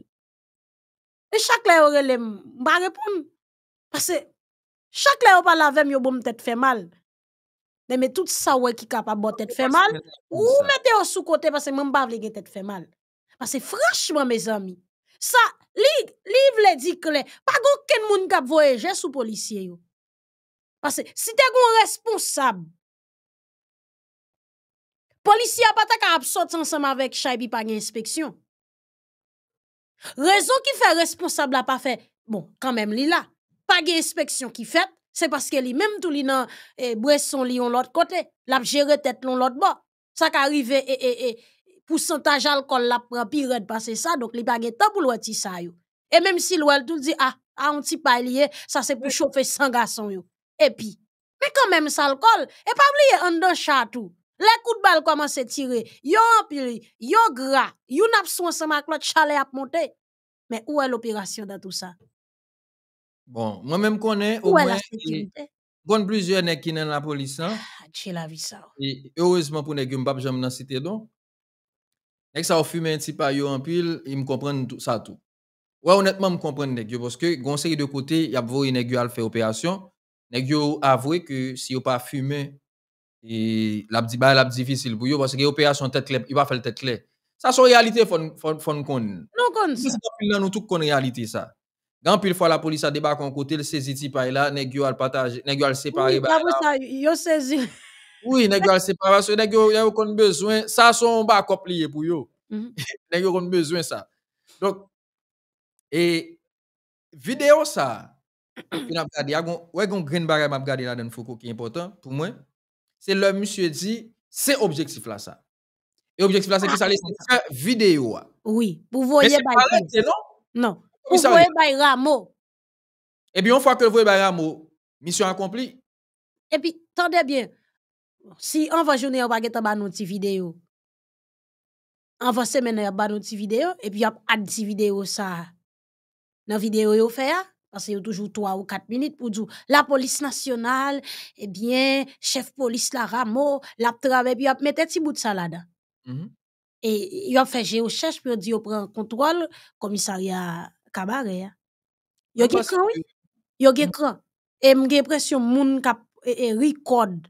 Et chaque fois, elle me répondu. Parce que chaque là, je parle avec moi, elle me fait mal. Mais, tout ça ouais qui capable de faire mal ou mettez au sous côté parce que même pas veut tête fait mal parce que franchement mes amis ça livre livre dit que pas aucun monde qui voyager sous policier parce que si tu es responsable policier pas ta capable ensemble avec chaibi pas inspection raison qui fait responsable a pas fait bon quand même li là pas inspection qui fait c'est parce que même tout li nan e, li on l'autre côté l'a géré tête l'on l'autre bord ça qu'arrive et eh, et eh, eh, pourcentage alcool l'a prend pire de passer ça donc les baguettes pour temps pou le ça yo et même si l'ouel tout dit ah un ah, petit palier ça c'est pour chauffer sans garçon et puis mais quand même ça l'alcool et pas oublier en dos chatou les coups de balle commencent à tirer yo y a yo gras yo n'a pas ensemble avec l'autre chalet a monter mais où est l'opération dans tout ça Bon, moi-même connais au moins Gon plusieurs nèg qui dans la police hein. Ah, la vie ça. Et heureusement pour nèg m'pap jamais dans cité donc. Nèg ça fume un petit pa yo en pile, il me comprend tout ça tout. Ouais honnêtement me comprend nèg yo parce que gon série de côté y a voyé nèg yo al faire opération. Nèg yo avoué que si yo pas fumé et la dit ba la difficile pour yo parce que opération tête clair, il va faire tête clair. Ça sont réalité fon fon fon Non c'est pile Nous tout kon réalité ça. Gan pil fwa la polis a debak an kote, l sezi ti pa pay la, yo al pataje, yo al separe. Oui, kavou bah, sa, yo sezi. Oui, negyo al separe, so negyo yo kon bezwen, sa son ba kop liye pou yo. Mm -hmm. negyo kon bezwen sa. Donk, e, video sa, yon ap gade, wè yon green barem ap gade la den foko ki important, pou mwen, se lè monsye di, se objektif la sa. E objektif la se ki ah. sa li se video a. Ah. Oui, pou voye bay. Men se pa lè, non? Non vous voyez bay Et puis, eh une fois que vous voyez ramo, mission accomplie. Et puis, tendez bien. Si on va journée, on va get une petite vidéo. On va se mener va une petite vidéo. Et puis, on va une vidéo ça. Dans la vidéo, on fait parce que y a toujours 3 ou 4 minutes pour dire la police nationale, eh bien, chef police la ramo, la travail, puis a mettre un petit bout de salade. Mm-hmm. Et Mm -hmm. Et il a fait recherche pour dire prend contrôle, commissariat cabaret. Il y a quelqu'un, oui. Il y a quelqu'un. Et j'ai l'impression que les gens qui recordent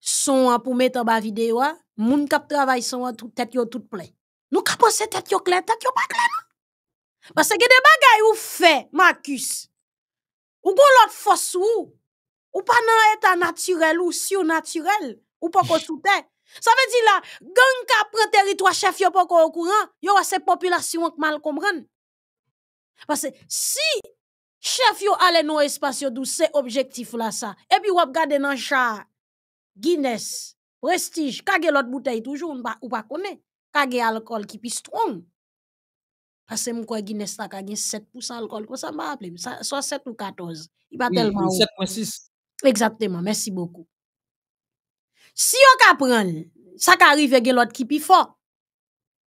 son pour mettre en bas vidéo, les ah. gens qui travaillent sont tout tête tout plein. Nous ne pensons pas que tête claire, tête yo pas claire. Parce que des bagages ou fait, Marcus. Ou bon l'autre force ou. Ou pas dans état naturel ou surnaturel. Ou pas qu'on soutien. Ça veut dire là, gang qui prend territoire chef, yon pas qu'on au courant. Yon a cette population qui mal comprenne. Pase si chef yo ale nou espasyon dou se objektif la sa, epi wap gade nan char, Guinness, Prestige, kage lot butey toujou, ou pa kone, kage alkol ki pi strong. Pase mwen kwa Guinness la kage 7% alkol, kwa sa mba aple, so 7 ou 14, i ba telman ou. 7.6. Eksapte man, mersi boku. Si yo ka pren, sa ka arrive gelot ki pi fok,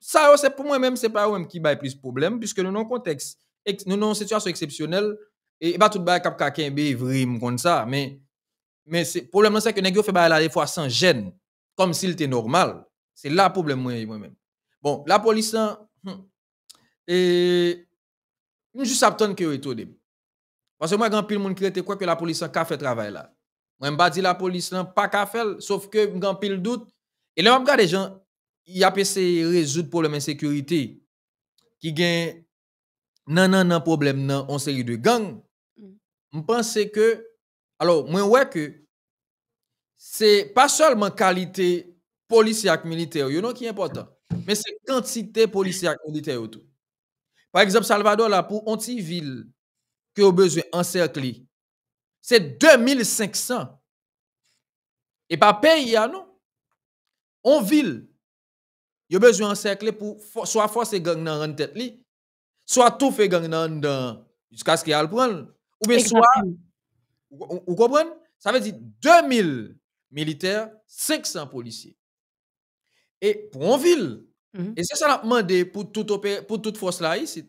Ça, c'est pour moi-même, c'est pas moi qui bail plus problème, puisque nous avons un contexte, nous avons une situation exceptionnelle, et pas tout bail cap me comme ça, mais, mais le problème, c'est que les gens font des fois sans gêne, comme s'il était normal. C'est là le problème, moi-même. Bon, la police, hein, hmm, et, nous juste attendre que vous Parce que moi, grand pile monde qui était quoi que la police hein, a fait travail là. Moi, je dis la police n'a hein, pas qu'à faire, sauf que grand pile doute. Et là, je regarde les gens, y a PC résoudre problème de sécurité qui gagne non non non problème non en série de gang. Je mm. pense que, alors, moi, ouais que c'est pas seulement qualité policière et militaire, qui est important, mais c'est quantité policière et militaire Par exemple, Salvador, là, pour une ville qui a besoin encercler, c'est 2500. Et pas pays, non? En ville y il a besoin cercle pour soit forcer gang dans la tête li, soit tout fait gang nan jusqu'à ce qu'il le Ou bien soit vous comprenez Ça veut dire 2000 militaires, 500 policiers. Et pour en ville. Mm-hmm. Et c'est ça la demande pour toute pour toute force là ici.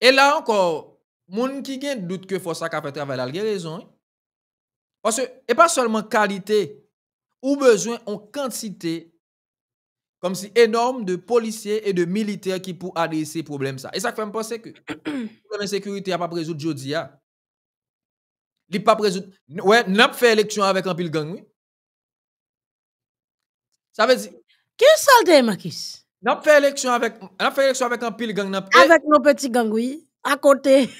Et là encore gens qui gen doute que force ça fait travail, il a raison. Hein. Parce que, et pas seulement qualité, ou besoin en quantité comme si énorme de policiers et de militaires qui pour adresser problème ça. Et ça fait me penser que problème sécurité a pas résoudre jodi a. Ah. n'a pas résoudre. Ouais, n'a fait élection avec un pile gang oui. Ça veut dire qui soldat Makis N'a fait élection avec n'a fait élection avec un pile gang n'a Avec nos petits gangs oui, à côté.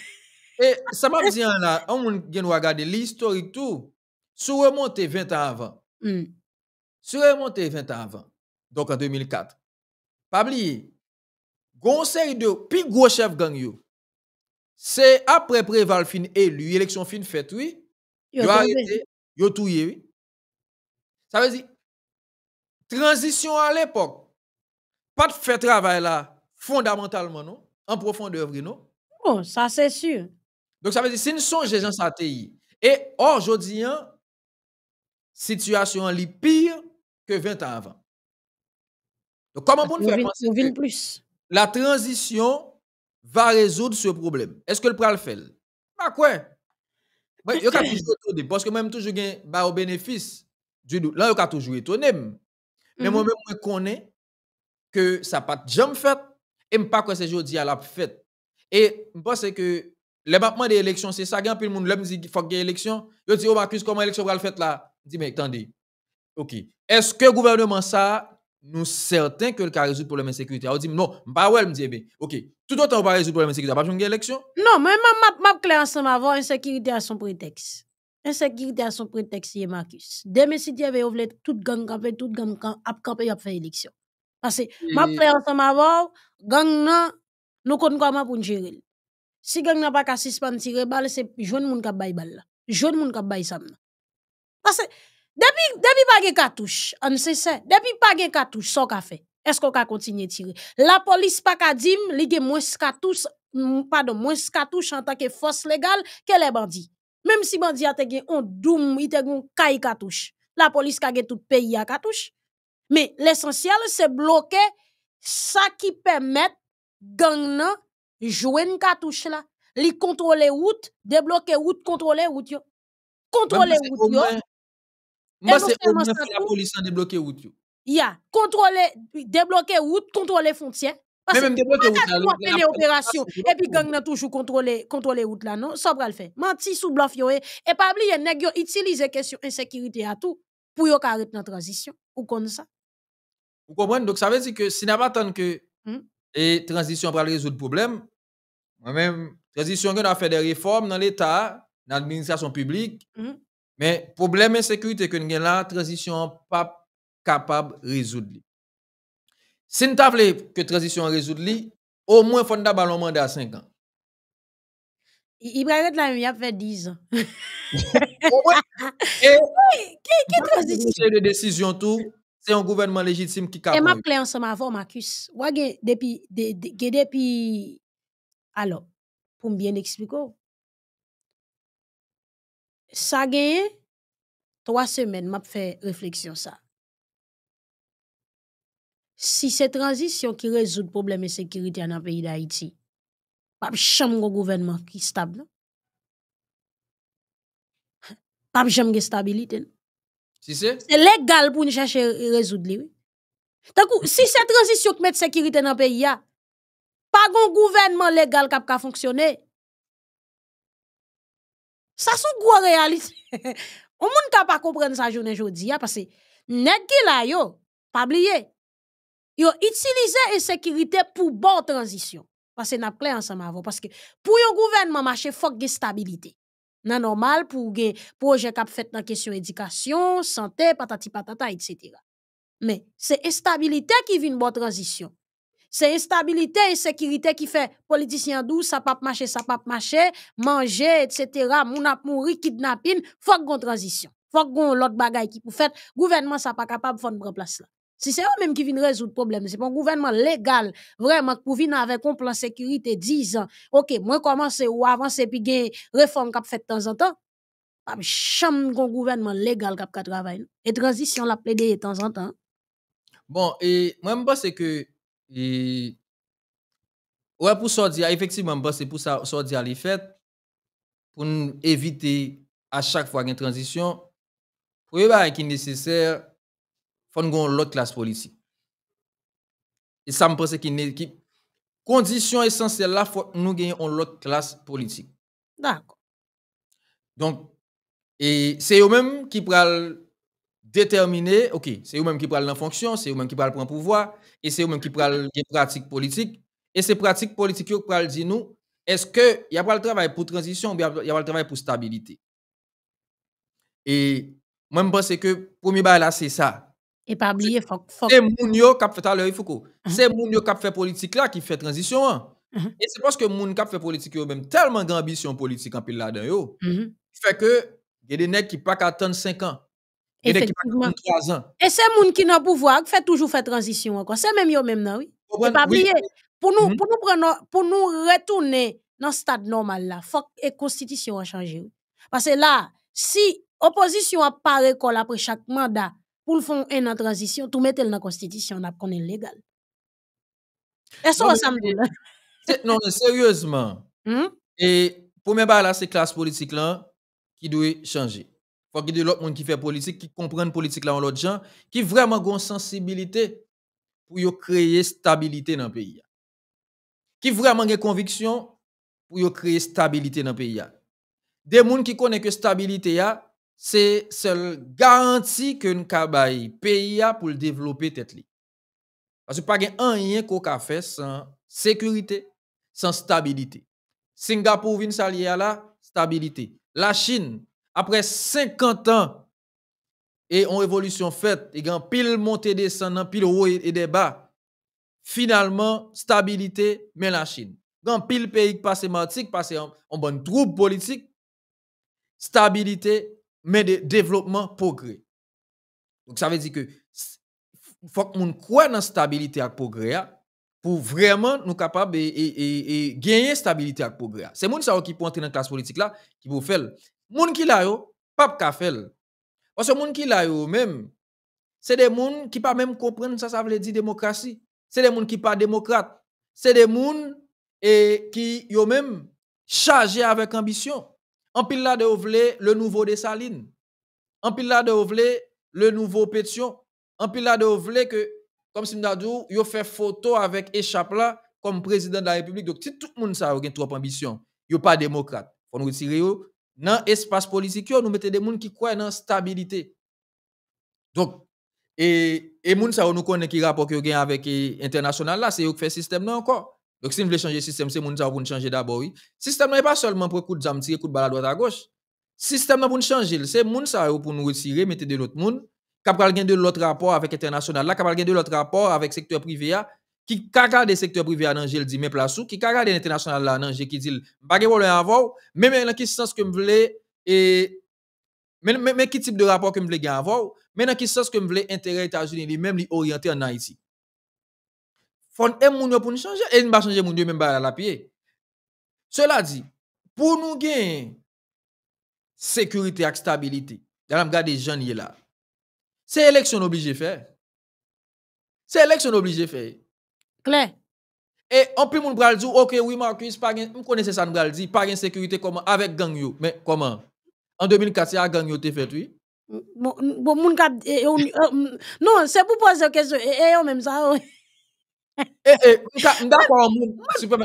Et ça m'a dit là, on a regardé regarder l'historique tout. sur remonter 20 ans avant. Mm. remonter 20 ans avant donc en 2004. Pas conseil de plus gros chef gang yo. C'est après préval fin élu, élection fin faite, oui. Yo arrêté, yo touye, oui. Ça veut dire, transition à l'époque, pas de fait travail là, fondamentalement, non? En profondeur, non? Bon, ça c'est sûr. Donc ça veut dire, si nous sommes gens Et aujourd'hui, hein, situation est pire que 20 ans avant. Donc, comment vous faire penser que plus. la transition va résoudre ce problème? Est-ce que le pral fait? Pas quoi? Je étonné, parce que même toujours gain bah, au bénéfice du doute. Là, je suis toujours étonné. Mais moi-même, mm-hmm. je connais que ça n'a pas jamais fait. Et je ne pas que c'est aujourd'hui à la fête. Et je pense que le battement des élections, c'est ça. Quand le monde me dit qu'il faut qu'il y ait élection, je dis, oh Marcus, comment l'élection va le faire là? Je dis, mais attendez. OK. Est-ce que le gouvernement ça nous certains que le cas résoudre le problème de sécurité. On dit non, bah ouais, me dit OK. Tout autant on va résoudre le problème de sécurité, pas une élection Non, mais m'a m'a clair ensemble avant insécurité à son prétexte. Insécurité à son prétexte, c'est Marcus. Demain si tu avais voulu toute gang camper, toute gang camper, a fait élection. Parce que m'a clair ensemble avant gang nan nous pas comment pour gérer. Si gang n'a pas qu'à suspendre tirer balle, c'est jeune monde qui a balle Jeune monde qui bail ça. Parce que depuis depuis pas de cartouche, on ne sait pas. Depuis pas de cartouche, ça qu'a fait. Est-ce qu'on va continuer à tirer La police pas dit, li gen moins cartouche, mm, pardon, moins cartouche en tant que force légale que les bandits. Même si les a te gen on doum, il te gen cartouche. La police a gen tout pays à cartouche. Mais l'essentiel c'est bloquer ça qui permet gang jouer une cartouche là, Les contrôler route, débloquer route, contrôler route Contrôler route moi, c'est la police a débloqué route. Il y a contrôler, débloquer route, contrôler frontière. Parce même débloquer route. Et puis, gang a toujours contrôlé, la route là, non? Ça va le faire. Menti sous bluff yo. Eh. Et pas oublier, nèg yo utilise question insécurité à tout pour yo arrêter la transition. Ou comme ça. Vous comprenez? Donc, ça veut dire que si n'a pas attendre que hmm? et transition pour résoudre le problème, moi-même, transition qu'on a fait des réformes dans l'État, dans l'administration publique, hmm? Mais problème sécurité que nous avons là, transition n'est pas capable de résoudre. Si nous voulons que la transition résoudre, au moins, il faut d'abord un mandat à 5 ans. Il là, il a fait 10 ans. oui, qui transition? C'est de décision tout. C'est un gouvernement légitime qui capable. Et m'a appelé ensemble avant Marcus. Depuis depuis alors pour bien expliquer ça gagne trois semaines, m'a fait réflexion ça. Si cette transition qui résout le problème de sécurité dans le pays d'Haïti, pas de gouvernement qui est stable. Pas de stabilité. c'est légal pour nous chercher à résoudre. Si cette transition qui met la sécurité dans le pays, pas de gouvernement légal qui fonctionne. fonctionner. Ça, c'est une grosse réalité. On ne peut pas comprendre ça journée aujourd'hui, parce que les gens la yo, pas oublié. ils ont la sécurité pour une bonne transition. Parce que nous ensemble avant. Parce que pour un gouvernement, il faut une stabilité. Non normal pour un projet qui a fait dans la question éducation, santé, patati patata, etc. Mais c'est la stabilité qui veut une bonne transition. C'est instabilité et sécurité qui fait politicien doux, ça pas marcher, ça pas marcher, manger, etc. Moun mourir, mouri, Il faut qu'on transition. Faut qu'on l'autre bagaille qui pour faire. Gouvernement, ça pas capable de prendre place là. Si c'est eux-mêmes qui viennent résoudre le problème, c'est pas un gouvernement légal, vraiment, qui venir avec un plan sécurité 10 ans. Ok, moi, commence ou avance, puis gagne réforme qui fait de temps en temps. Pas un gouvernement légal qui travaille. Et transition la plaide de temps en temps. Bon, et moi, je pense que. Et ouais, pour sortir, effectivement, c'est pour ça sortir les fêtes pour éviter à chaque fois une transition, pour y avoir qui est nécessaire, il faut l'autre classe politique. Et ça, je pense que c'est une condition essentielle, là, faut nous gagner l'autre classe politique. D'accord. Donc, et c'est eux-mêmes qui prennent déterminer, ok, c'est eux-mêmes qui prennent la fonction, c'est eux-mêmes qui prennent le pouvoir, et c'est eux-mêmes qui parlent des pratiques politiques. Et ces pratiques politiques qui parlent dire nous, est-ce qu'il n'y a pas le travail pour transition ou il n'y a pas le travail pour stabilité? Et moi, je pense que le premier bail là, c'est ça. Et pas oublier, faut C'est Mounio qui a fait l'heure, Foucault. Uh-huh. C'est qui fait politique là, qui fait transition. Hein. Uh-huh. Et c'est parce que Moun qui a fait politique eux même tellement d'ambition politique en pile là-dedans, uh-huh. fait que il y a des nègres qui pas attendre 5 ans Effectivement. Et c'est monde qui n'a pouvoir qui fait toujours faire transition C'est même eux même oui. pour nous mhm. pour nous pour nous retourner dans stade normal là, faut que constitution a changé. Parce que là, si opposition a pas après chaque mandat pour le fond en transition, tout mettre dans la constitution n'a qu'on est légal. Et ça me dit Non, sérieusement. pour -hmm. Et pour bas là c'est classe politique là qui doit changer faut qu'il y ait l'autre monde qui fait politique, qui comprennent politique là en l'autre gens, qui vraiment ont sensibilité pour créer stabilité dans le pays. Qui vraiment conviction pour créer stabilité dans le pays. Des gens qui connaissent que stabilité c'est seule garantie que nous avons pays pour le développer tête Parce que pas rien qu'on a fait sans sécurité, sans stabilité. Singapour vient la stabilité. La Chine après 50 ans et en révolution faite, et en pile montée descendant, pile haut et débat, finalement, stabilité met la Chine. Dans pile pays qui passe en, bonne troupe politique, stabilité met de développement progrès. Donc ça veut dire que faut que nous croyons dans stabilité et progrès pour vraiment nous capables et, gagner stabilité et progrès. C'est mon ça qui peut entrer dans la classe politique là, qui vous faire moun ki la yo, pap ka fel. Parce que moun ki la yo même, c'est des moun qui pas même comprendre ça, ça veut dire démocratie. C'est des moun qui pas démocrates. C'est des moun et qui yo même chargé avec ambition. En pile là de vle, le nouveau des salines. En pile là de vle, le nouveau pétion. En pile là de vle que, comme si m'dadou, yo fait photo avec Echapla comme président de la République. Donc, si tout le monde ça a trop ambition, yo pas démocrate. On retirer yo, dans l'espace politique, nous mettons des gens qui croient dans stabilité. Donc, et, et nous qui rapport avec l'international eh, c'est eux qui fait système encore. Donc, si vous voulez changer le système, c'est changer d'abord, Le Système n'est pas seulement pour de tirer coup de à droite à gauche. Système pour changer, c'est pour nous retirer, mettre de l'autre monde. Capable de l'autre rapport avec l'international là, capable de l'autre rapport avec le secteur privé là. Ah qui caca des secteurs privés à il dit mais place où, qui caca des international à danger, qui dit, bagay pour le avant, mais maintenant, qui sens que me voulez, et, mais, qui type de rapport que me voulez avant, mais dans quel sens que me voulez intérêt États-Unis lui-même lui orienter en Haïti. Fon et moun pour nous changer, et nous pas changer moun même ba la pied. Cela dit, pour nous gagner sécurité et stabilité, d'ailleurs, regardez gens là. C'est élection obligée faire. C'est élection obligée faire. Clair. Et on peut moun dire OK oui Marcus pas on ça nous pral dire pas sécurité comment avec gang yo mais comment en 2004 c'est gang yo te fait oui bon moun eh, eh, euh, non c'est pour poser question et eh, yon même ça Eh eh d'accord moun super,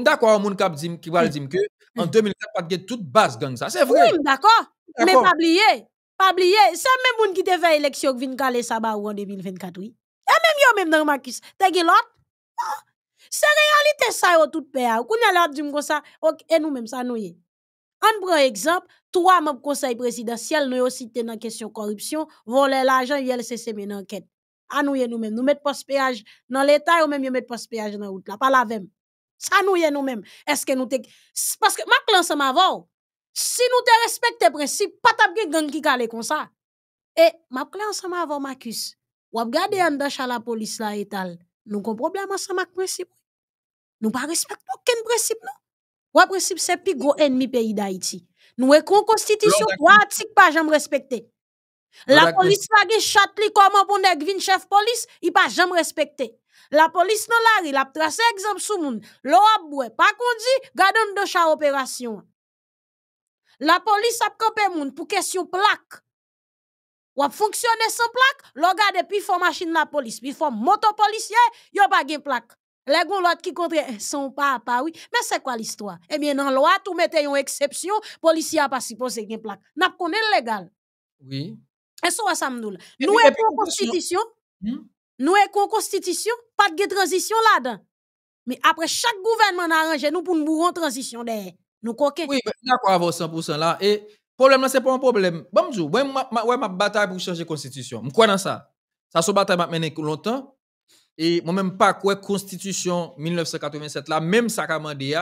d'accord moun kap dit qui pral dire que en 2004 pas de toute base gang ça c'est vrai oui d'accord mais pas oublier pas oublier c'est même moun qui te fait élection qui vient caler ça en 2024 oui et même yo même dans Marcus qui l'autre Se realite sa yo tout pe a, kou ni alat jim kon sa, ok, e nou men, sa nou ye. An pran ekzamp, to a map konsay presidasyel, nou yo siten nan kesyon korupsyon, vole l ajan, yel sese men anket. A nou ye nou men, nou met pospeyaj nan l etay, ou men yon met pospeyaj nan out la, pa la vem. Sa nou ye nou men, eske nou te... Paske, ma klan sa ma vor, si nou te respekt te presi, patap gen gen ki kale kon sa. E, ma klan sa ma vor, ma kus, wap gade yon dash a la polis la etal, nous avons un problème ensemble avec le principe. Nous ne respectons aucun principe, non? Ou principe, c'est le gros ennemi pays d'Haïti. Nous avons une constitution, ou article pas jamais respecté. La police pas gen li comment pour nek vin chef police, il pas jamais respecté. La police non la rue, la trace exemple sou moun. L'o ap boué, pas kondi, gardon de cha opération. La police a campé moun pour question plaque ou a fonctionné sans plaque, l'on depuis fort machine la police, puis fort moto policier, a pas de plaque. Les gens qui contrôlent eh, sont pas à Paris. Mais c'est quoi l'histoire? Eh bien, e dans eh, eh, e hmm? e la loi, tout mettez une exception. Les policiers n'ont pas supposé plaque. N'a pas légal. Oui. Et ça, ça me Nous avons une constitution. Nous avons une constitution. Pas de transition là-dedans. Mais après, chaque gouvernement a arrangé nous pour nous faire en transition. Nous coquons. Oui, d'accord, à 100% là. Et Problème là, c'est pas un problème. Bonjour. je ouais, ma, bataille pour changer la constitution. Je crois dans ça. Ça, c'est bataille m'a mené longtemps. Et moi-même, pas quoi constitution 1987 là, même ça qu'a demandé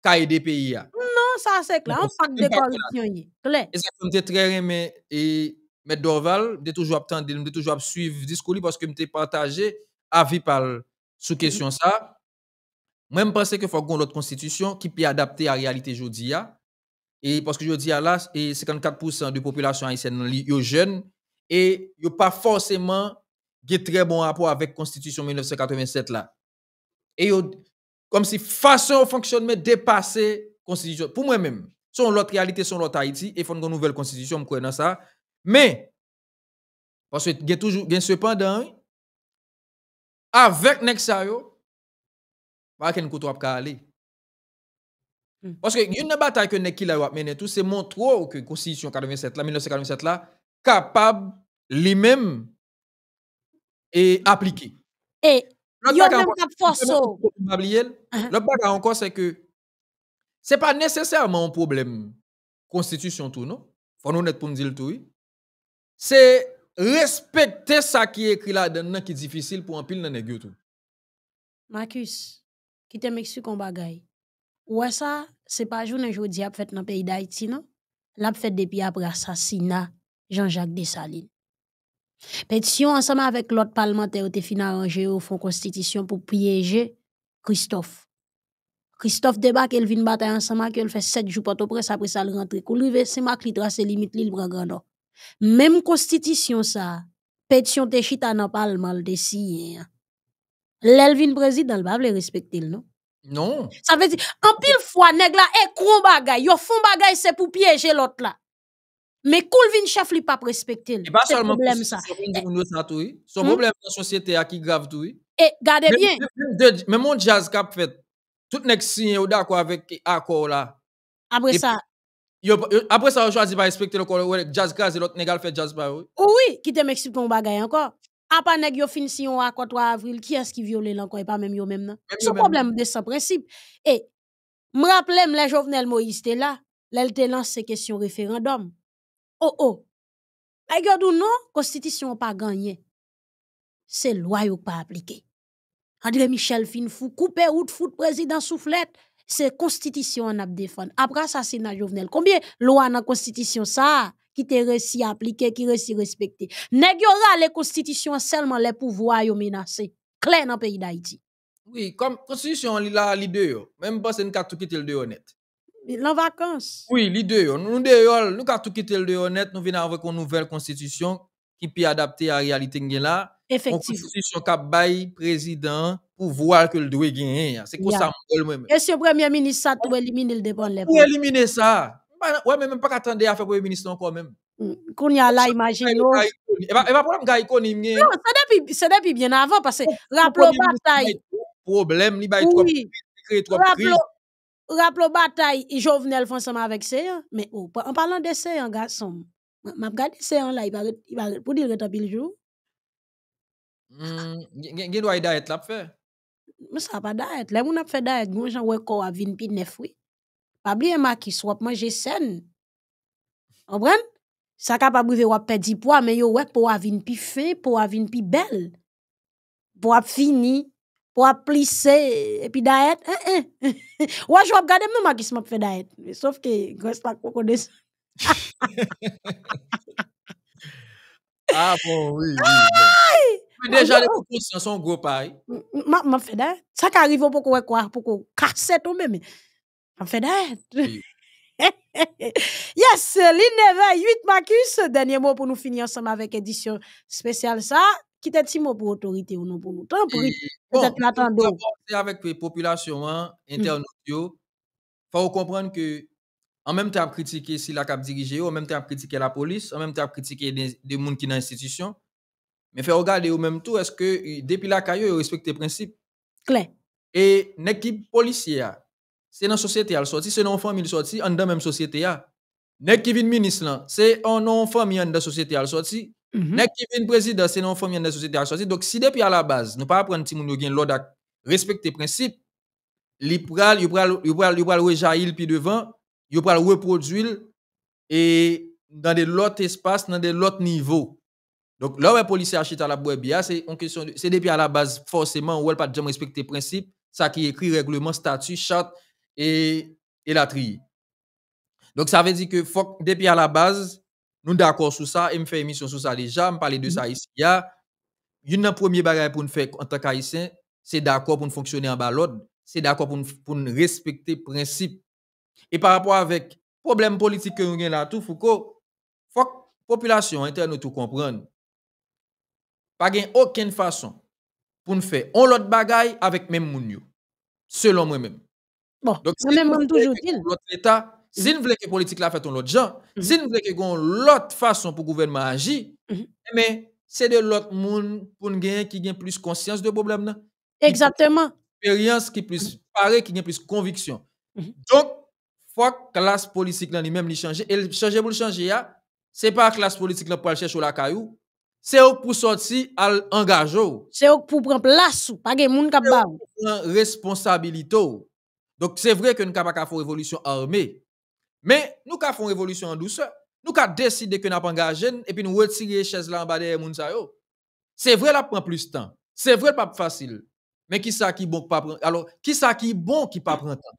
qu'a des pays. Non, ça, c'est clair. On parle de coalition. Clair. Et ça, c'est très aimé. Et M. Dorval, je toujours attendre, de toujours suivre le discours parce que je partagé avis par sous question mhm. ça. Moi, je pense qu'il faut qu'on l'autre constitution qui puisse adapter à la réalité aujourd'hui. Hein. Et parce que je dis à là, et 54% de population haïtienne sont jeunes et ils pas forcément de très bon rapport avec la Constitution 1987 là. Et comme si façon de fonctionnement dépassait la Constitution. Pour moi-même, son l'autre réalité, son l'autre Haïti, et font une nouvelle Constitution, je dans ça. Mais, parce que y a toujours, y a cependant, avec pas de à aller. Hmm. Parce que une bataille que Neki la mené tout, c'est montrer que la Constitution 87 là, 1987 là, capable lui-même et appliquer. Et l'autre bagarre uh-huh. encore, c'est que c'est pas nécessairement un problème constitution tout, non? Faut nous pour nous dire tout, oui. C'est respecter ça qui est écrit là-dedans qui est difficile pour un pile dans les tout. Marcus, qui t'aime expliquer un bagaille? pas ça c'est pas jounen jodi faire dans le pays d'Haïti non l'a fait depuis après l'assassinat Jean-Jacques Dessalines. Pétition ensemble avec l'autre parlementaire était fin arrangé au fond constitution pour piéger Christophe. Christophe débat il vient battre ensemble, qu'elle fait 7 jours pour au prince après ça le rentre. Kou c'est trace limite il prend grand Même constitution ça, pétition te chita dans parlement le L'Elvin hein. président, le pas respecter non. Non. Ça veut dire, en pile fois, nèg là, et eh, gros bagay, yo font bagay, c'est pour piéger l'autre là. Mais cool vin chef li pas respecté Et pas seulement problème ça. Son hmm? problème dans la société A qui grave tout. Et eh, gardez bien. Mais mon jazz cap fait, tout nèg signé ou d'accord avec accord là. Après ça. après ça, on choisit pas respecter le corps, jazz Et l'autre nèg fait jazz pas. Bah, oh oui, qui te m'explique Mon bagay encore. Après neg yo fin si yon qui 3 avril, qui qui viole l'encore et pas même yo même nan? un problème de sa principe. Et me rappelle m la Jovenel Moïse là. là, lel te lance référendum. Oh oh, a yon ou non, constitution pas gagné c'est loi yo pas appliqué André Michel fin fou, couper ou président président soufflette. C'est Constitution constitution a défendu. Après, ça c'est la Jovenel. de lois dans la constitution qui te réussi à appliquer, qui réussi à respecter. aura les constitutions seulement les pouvoirs menacés. Clair dans le pays d'Haïti. Oui, comme constitution, il a l'idée. Même pas c'est une carte qui est le honnête. En vacances. Oui, l'idée. Nous devons nous carte qui le honnête, nous venons avec une nouvelle constitution qui peut adapter à la réalité Effectivement. Une constitution qui le président pouvoir que le doit gagné. C'est comme ça moi-même. Et le premier ministre ça tout hein? éliminer le dépend les. Pour éliminer ça. Ouais, mais même pas qu'attendre à faire pour le ministre encore même. Qu'on y a là, imagine. Et va problème, gars, Non, c'est depuis bien avant, parce que rappel bataille. Problème, il va être trop raplo bataille, Jovenel font ensemble avec Seyan. Mais en parlant de Seyan, garçon, m'a regardé Seyan là, il va pour dire que le jour. qui doit être là, fait. Mais ça pas d'être. Là, on a fait d'être. Bon, j'en ouais, qu'on a vint pi neuf, oui. Pabli e makis wap manje sen. Anbren? Saka pabli ve wap pedi pwa, men yo wek pou wap vin pi fe, pou wap vin pi bel. Pou wap fini, pou wap plise, e pi dayet. Waj wap gade mwen makis mwap fedayet. Sof ke gres pak wak kone se. A ah, bon, oui, oui, oui. Fwe deja de koukousan son goupay. Mwap fedayet. Saka arrivo pou koukou wak kouak, pou koukou karset ou mweme. en fait hein? up. yes, Lineva 8 Marcus, dernier mot pour nous finir ensemble avec édition spéciale ça. Qui t'a dit mot pour autorité ou non pour nous? Tant pour peut Avec les populations il hein, hmm. faut comprendre que en même temps critiquer si la cap dirigé, en même temps critiquer la police, en même temps critiquer des, des gens qui dans l'institution. Mais faire regarder au même tout, est-ce que euh, depuis la caillou, ils respectent les principes? Claire. Et équipe policière, c'est dans la société à sorti, c'est dans la famille sorti, en dans même société C'est Nek qui vient ministre là, c'est en non famille en dans société à sorti. Nek qui vient président, c'est non famille en dans société sorti. Donc si depuis à la base, nous pas apprendre ti moun yo l'ordre respecter principe, li pral, yo pral, yo pral, yo pral puis devant, yo pral reproduire et dans des autres espaces dans des autres niveaux Donc là où les policiers achètent à la boîte c'est une question c'est depuis à la base forcément ne elle pas jamais respecter principe, ça qui écrit règlement, statut, charte et, la trier. Donc, ça veut dire que depuis à la base, nous d'accord sur ça et me fait émission sur ça déjà, me parler de mhm. ça ici. Il y a une premier pour nous faire en tant qu'haïtien, c'est d'accord pour nous fonctionner en bas l'ordre, c'est d'accord pour nous, pour le respecter principe. Et par rapport avec problème politique que nous avons là tout Foucault, faut que population interne tout comprendre. Pas de aucune façon pour nous faire un autre bagaille avec même moun Selon moi-même. Bon, Donc, même même toujours dit. L'autre État, mm-hmm. si nous voulons que la politique là fait l'autre gens, mm-hmm. si nous voulons que l'autre façon pour le gouvernement agir, mais mm-hmm. eh ben, c'est de l'autre monde pour gagner qui gagne plus conscience de problème là. Exactement. Expérience qui plus paraît qui gagne plus conviction. Donc faut que la classe politique là même change. et changer pour le changer ce c'est pas la classe politique là pour aller chercher la caillou. C'est pour sortir à engager. C'est pour prendre place, pas de monde qui ba. Responsabilité. Donc c'est vrai que nous ne pas faire révolution armée. Mais nous fait faire révolution en douceur. Nous avons décider que nous engagé et puis nous retirer les chaises là en bas des C'est vrai ça prend plus de temps. C'est vrai pas facile. Mais qui ça qui bon pas Alors qui ça qui bon qui pas prend temps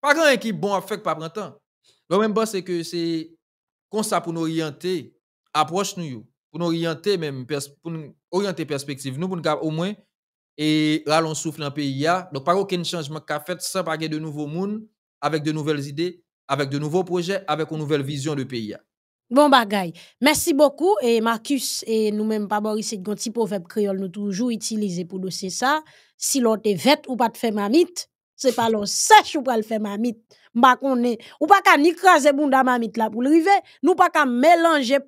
Pas grand qui bon à pas de temps. Donc même c'est que c'est comme ça pour nous orienter approche nous pour nous orienter même pour nous orienter perspective nous pour nous au moins et là, l'on souffle dans le pays. Donc, pas aucun changement qu'a fait sans parler de nouveaux monde, avec de nouvelles idées, avec de nouveaux projets, avec une nouvelle vision de pays. Bon bagay. Merci beaucoup. Et Marcus, et nous-mêmes, pas Boris, c'est un petit proverbe créole nous toujours utilisé pour dossier ça. Si l'on est vête ou pas de faire mamite, c'est pas l'on sèche ou pas le faire mamite. M'a est Ou pas ka ni bon bunda mamite pour le l'rive. Nous pas ka mélanger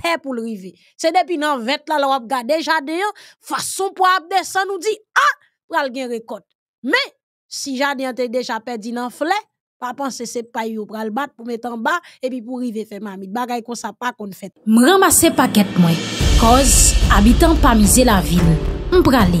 terre pour le river C'est depuis dans 20 là la wap déjà des gens Façon pour ap descend nous dit ah, pral gen récolte Mais, si jade déjà perdu le flé pas penser c'est pas pa Pour le battre Pour mettre en bas et puis pour rive faire mamite. Bah kon sa pa kon fait. ramasser paquet moi Cause, habitant pas miser la ville. M'prale.